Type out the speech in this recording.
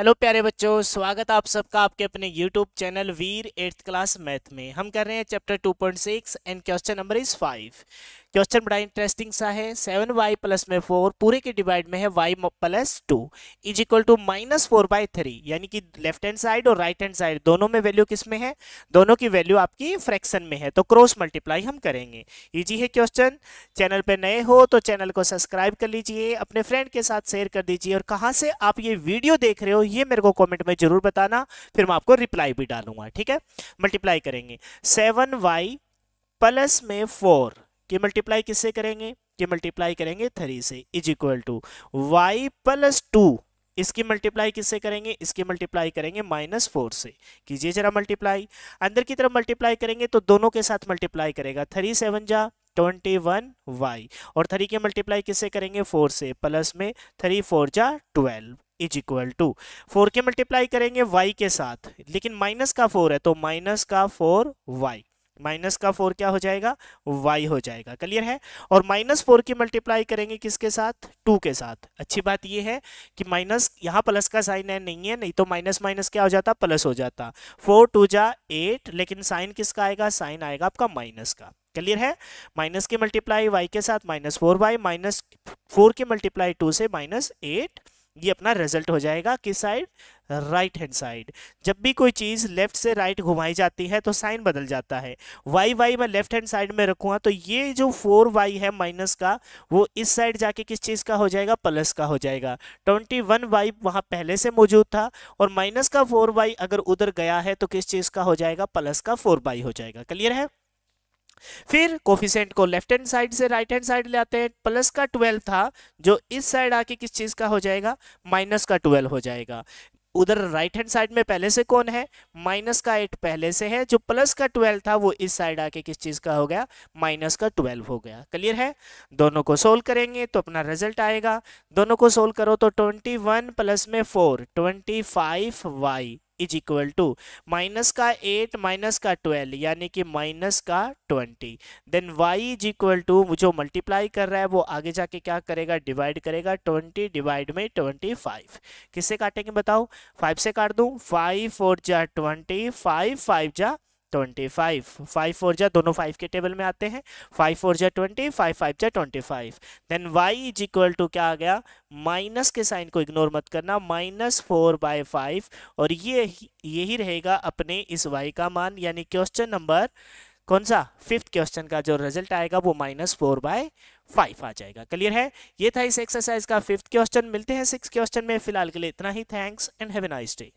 hello प्यारे बच्चों स्वागत आप सबका आपके अपने YouTube channel Veer eighth class math में हम कर रहे हैं chapter 2.6 and question number is five question बड़ा इंटरेस्टिंग सा है सेवन वाई प्लस में फोर पूरे के डिवाइड में है y plus two is equal to minus four by three यानी कि लेफ्ट हैंड साइड और राइट हैंड साइड दोनों में वैल्यू किस में है दोनों की वैल्यू आपकी फ्रैक्शन में है तो क्रॉस मल्टीप्लाई हम करेंगे ईजी है क्वेश्चन चैनल पर नए हो तो चैनल को सब्सक्राइब कर लीजिए अपने फ्रेंड के साथ शेयर कर दीजिए और कहाँ से आप ये वीडियो देख रहे हो ये मेरे को कॉमेंट में जरूर बताना फिर मैं आपको रिप्लाई भी डालूंगा ठीक है मल्टीप्लाई करेंगे सेवन वाई प्लस में फोर कि मल्टीप्लाई किससे करेंगे कि मल्टीप्लाई करेंगे थ्री से is equal to y plus two इसकी मल्टीप्लाई किससे करेंगे इसकी मल्टीप्लाई करेंगे माइनस फोर से कीजिए जरा मल्टीप्लाई अंदर की तरफ मल्टीप्लाई करेंगे तो दोनों के साथ मल्टीप्लाई करेगा थ्री सेवन जा ट्वेंटी वन वाई और थ्री के मल्टीप्लाई किससे करेंगे फोर से प्लस में थ्री फोर जा twelve is equal to four के मल्टीप्लाई करेंगे वाई के साथ लेकिन माइनस का फोर है तो माइनस का फोर वाई माइनस का फोर क्या हो जाएगा वाई हो जाएगा क्लियर है और माइनस फोर की मल्टीप्लाई करेंगे किसके साथ टू के साथ अच्छी बात ये है कि माइनस यहाँ प्लस का साइन है नहीं है नहीं तो माइनस माइनस क्या हो जाता प्लस हो जाता फोर टू जा एट लेकिन साइन किसका आएगा साइन आएगा आपका माइनस का क्लियर है माइनस की मल्टीप्लाई वाई के साथ minus four y minus four की मल्टीप्लाई टू से माइनस एट ये अपना रिजल्ट हो जाएगा किस साइड राइट हैंड साइड जब भी कोई चीज़ लेफ्ट से राइट घुमाई जाती है तो साइन बदल जाता है वाई वाई मैं लेफ्ट हैंड साइड में रखूँगा तो ये जो फोर वाई है माइनस का वो इस साइड जाके किस चीज़ का हो जाएगा प्लस का हो जाएगा ट्वेंटी वन वाई वहाँ पहले से मौजूद था और माइनस का फोर वाई अगर उधर गया है तो किस चीज़ का हो जाएगा प्लस का फोर वाई हो जाएगा क्लियर है फिर कोफिशेंट को लेफ्ट हैंड साइड से राइट हैंड साइड ले आते हैं प्लस का 12 था जो इस साइड आके किस चीज़ का हो जाएगा माइनस का 12 हो जाएगा उधर राइट हैंड साइड में पहले से कौन है माइनस का एट पहले से है जो प्लस का ट्वेल्व था वो इस साइड आके किस चीज़ का हो गया माइनस का ट्वेल्व हो गया क्लियर है दोनों को सोल्व करेंगे तो अपना रिजल्ट आएगा दोनों को सोल्व करो तो ट्वेंटी वन प्लस में four twenty five y is equal to minus का एट माइनस का ट्वेल्व यानी कि माइनस का twenty then y is equal to जो मल्टीप्लाई कर रहा है वो आगे जाके क्या करेगा डिवाइड करेगा ट्वेंटी डिवाइड में ट्वेंटी फाइव किससे काटेंगे बताओ फाइव से काट दूँ फाइव फोर जा ट्वेंटी फाइव फाइव जा ट्वेंटी फाइव फाइव फोर जा दोनों फाइव के टेबल में आते हैं फाइव फोर जा ट्वेंटी फाइव फाइव जा twenty five then y is equal to क्या आ गया माइनस के साइन को इग्नोर मत करना माइनस फोर बाय फाइव और ये यही रहेगा अपने इस वाई का मान यानी क्वेश्चन नंबर कौन सा फिफ्थ क्वेश्चन का जो रिजल्ट आएगा वो माइनस फोर बाय फाइव आ जाएगा क्लियर है ये था इस एक्सरसाइज का फिफ्थ क्वेश्चन मिलते हैं सिक्स क्वेश्चन में फिलहाल के लिए इतना ही thanks and have a nice day